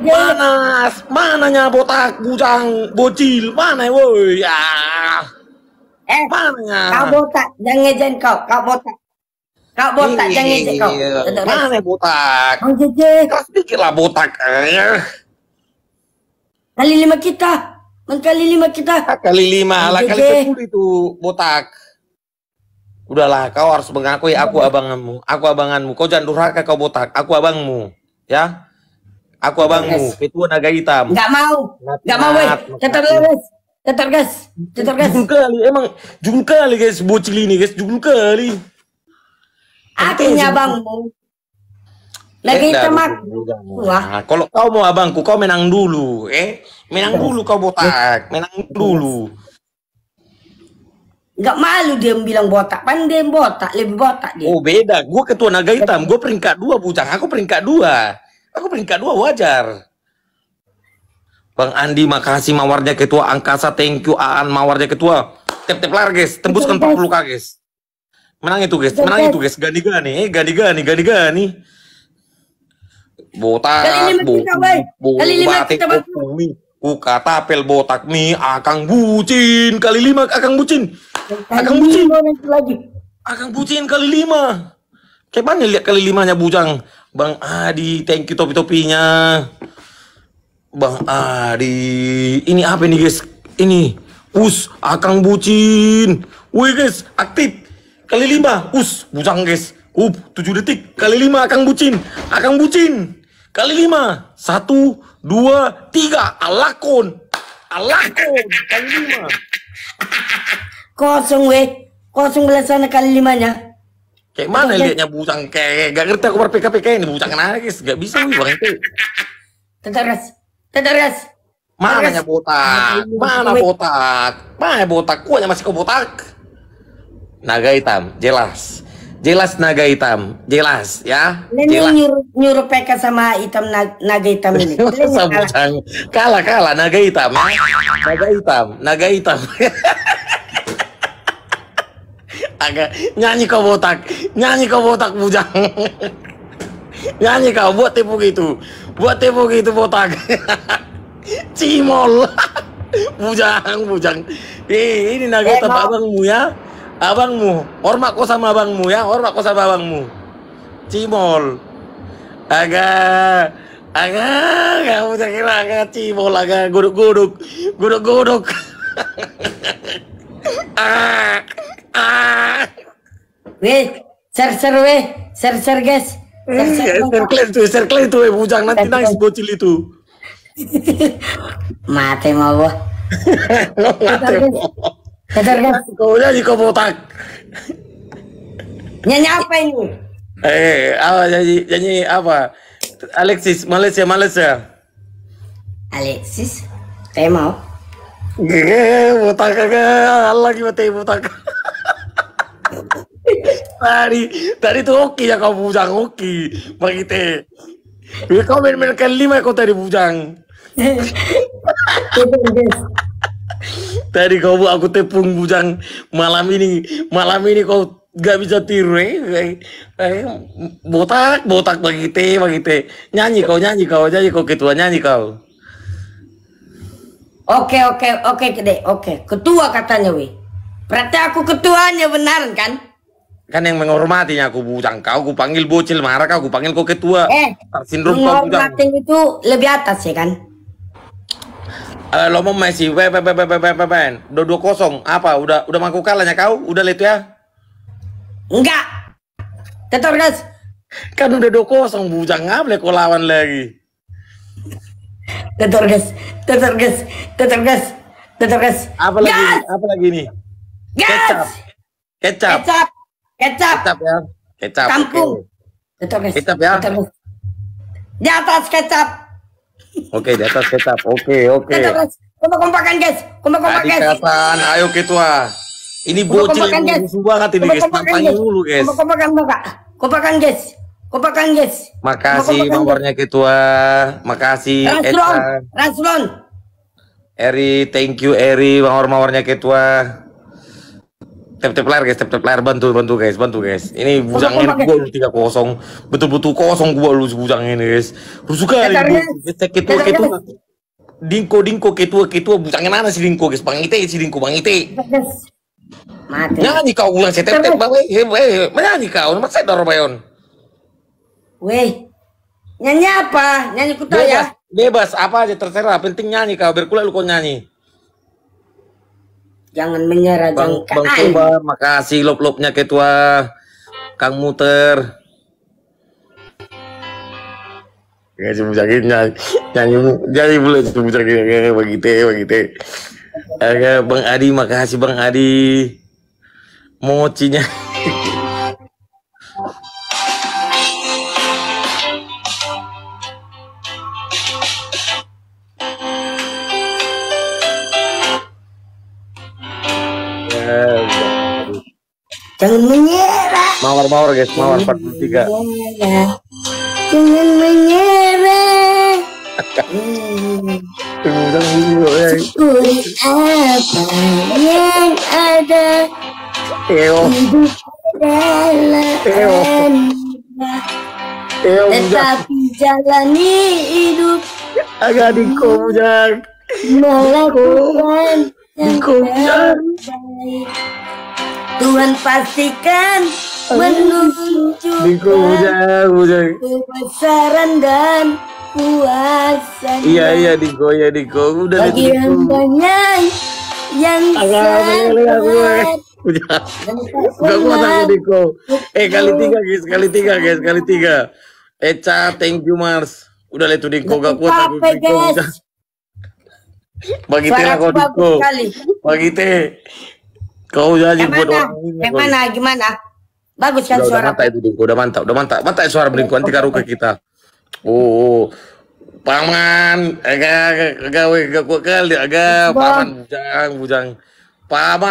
Mana? Mananya botak bujang bocil? Mana woi? Ya. Eh, mana? Kau botak, jangan ngejen kau. Iya. Kau botak. Kau botak, jangan ngejen kau. Mana botak? Mang jeje. Kau sedikitlah botak. Ya. Kali lima kita. Mengkali lima kita. Ah, kali lima lah, kali sepuluh itu botak. Udahlah, kau harus mengakui aku abanganmu. Aku abanganmu. Kau jangan durhaka kau botak. Aku abangmu ya aku abangmu yes. itu naga hitam nggak mau nggak mau weh tetap guys tetap guys tetap guys jung kali emang jung kali guys bocil ini guys jung kali artinya abangmu lagi cemak eh, Wah, nah, kalau kau mau abangku kau menang dulu eh menang dulu kau botak menang dulu Gak malu dia bilang botak. Pandai botak, lebih botak dia. Oh beda. Gue ketua naga hitam. Gue peringkat dua bujang. Aku peringkat dua. Aku peringkat dua wajar. Bang Andi makasih mawarnya ketua angkasa thank you Aan mawarnya ketua tep-tep lar guys tembuskan 40 k guys menang itu guys menang itu guys gani gani gani gani gani gani botak botak kali lima kita batik, Ku kata apel botak mi akang bucin kali lima akang bucin akan bucin. Lagi. Akan bucin kali lima. Kayak mana lihat kali limanya bujang. Bang Adi, thank you topi-topinya. Bang Adi. Ini apa ini guys? Ini. Us, akang bucin. Wih guys, aktif. Kali lima. Us, bujang guys. Up, tujuh detik. Kali lima akang bucin. Akang bucin. Kali lima. Satu, dua, tiga. Alakon. Alakon. Kali lima. kosong weh kosong kali limanya. kayak mana liatnya busang kayak gak ngerti aku berpkpk ini busang nangis gak bisa wih bang itu tentaras tentaras Mananya botak? Mana botak? Mana botak? Kuahnya masih ke botak. Naga hitam, jelas. Jelas naga hitam, jelas ya. Ini nyuruh nyuruh PK sama hitam naga hitam ini. kalah. kalah kalah naga hitam, ya? naga hitam, naga hitam. Agak nyanyi kau botak, nyanyi kau botak bujang. nyanyi kau buat tipu gitu, buat tipu gitu botak. Cimol, bujang, bujang. Eh, ini naga eh, abangmu ya, abangmu. Hormat kau sama abangmu ya, hormat kau sama abangmu. Cimol, agak agak kamu kira agak cimol agak guduk guduk, guduk guduk. ah Weh, ser-ser weh, ser-ser guys. Eh, ya, serkle itu, serkle itu, eh, bujang nanti nangis bocil itu. Mati mau gua. mati. mau. Kau jadi kau botak. Nyanyi apa ini? Eh, apa nyanyi, nyanyi apa? Alexis, Malaysia, Malaysia. Alexis, kayak mau? Gue botak, gue lagi mati botak. Tadi, tuh tuh ya ya kau oke बगीते ये Kau main-main kali lima kau tadi bujang. Tadi kau bu, aku tepung bujang malam ini, malam ini kau gak bisa tiru eh. Eh, eh, botak botak bagi teh bagi teh nyanyi kau nyanyi kau nyanyi kau ketua nyanyi kau. Oke oke oke kede oke ketua katanya wi. Berarti aku ketuanya benar kan? kan yang menghormatinya aku bujang kau aku panggil bocil marah kau aku panggil kau ketua eh sindrom kau bujang itu lebih atas ya kan Eh, lo mau Messi, pen, pen, pen, pen, pen, pen, dua dua kosong, apa? Udah udah mangku kalahnya kau? Udah lihat ya? Enggak. Tetap guys. Kan udah dua kosong, bujang nggak boleh kau lawan lagi. Tetap guys, tetap guys, tetap guys, tetap guys. Apa lagi? Apa lagi ini? Kecap. Kecap. Kecap. Kecap. Kecap ya. Kecap. Kampung. Okay. Kecap, ya. Kecap. Di atas kecap. Oke, okay, di atas kecap. Oke, okay, oke. Okay. Kecap, guys. Kompak kompakan, guys. Kompak kompakan guys. Kelihatan. Ayo ketua. Ini bocil musuh banget ini, guys. Nampaknya dulu, guys. Kompak kompakan, Bapak. Kompakan, guys. Kompakan, guys. Makasih nomornya ketua. Makasih. Raslon. Raslon. Eri, thank you Eri, mawar-mawarnya ketua tap tap layar guys tap tap layar bantu bantu guys bantu guys ini bujang ini gua lu tiga kosong betul betul kosong gua lu bujang ini guys rusuh kali ketua ketua dingko dingko ketua ketua bujangnya mana si dingko guys bang ite si dingko bang ite mati nyanyi kau ulang si tap tap bang eh eh nyanyi kau nama saya dorong bayon weh nyanyi apa nyanyi kuta ya bebas apa aja terserah penting nyanyi kau berkulit lu kau nyanyi Jangan menyerah Bang, jangkaan. Bang Coba, makasih lop-lopnya ketua Kang Muter. Ya si musakit nyanyi nyanyi bulan si musakit ya, bagi teh bagi teh. Bang Adi makasih Bang Adi. Mocinya. Jangan menyerah. Mawar-mawar guys, mawar empat puluh tiga Jangan menyerah. Syukuri apa yang ada. Eo. Eo. Eo. Tetapi jalani hidup. Agak dikobjak. Melakukan yang terbaik. Tuhan pastikan menunjukkan kebesaran dan kuasa. Iya iya Diko ya Diko udah bagi banyak yang sangat eh. Udah, kuat lagi, Diko. Eh kali tiga guys, kali tiga guys, kali tiga. Eca, thank you Mars. Udah lihat tuh Diko gak kuat aku Diko. Bagi teh lah kau Diko. Bagi teh. Kau jadi buat orang Yang mana? Gimana? Bagus kan suara. Udah mantap itu Dinko, udah mantap, udah mantap. Mantap suara Dinko, nanti karuka kita. Oh, oh, paman, agak agak agak agak agak agak paman bujang bujang paman.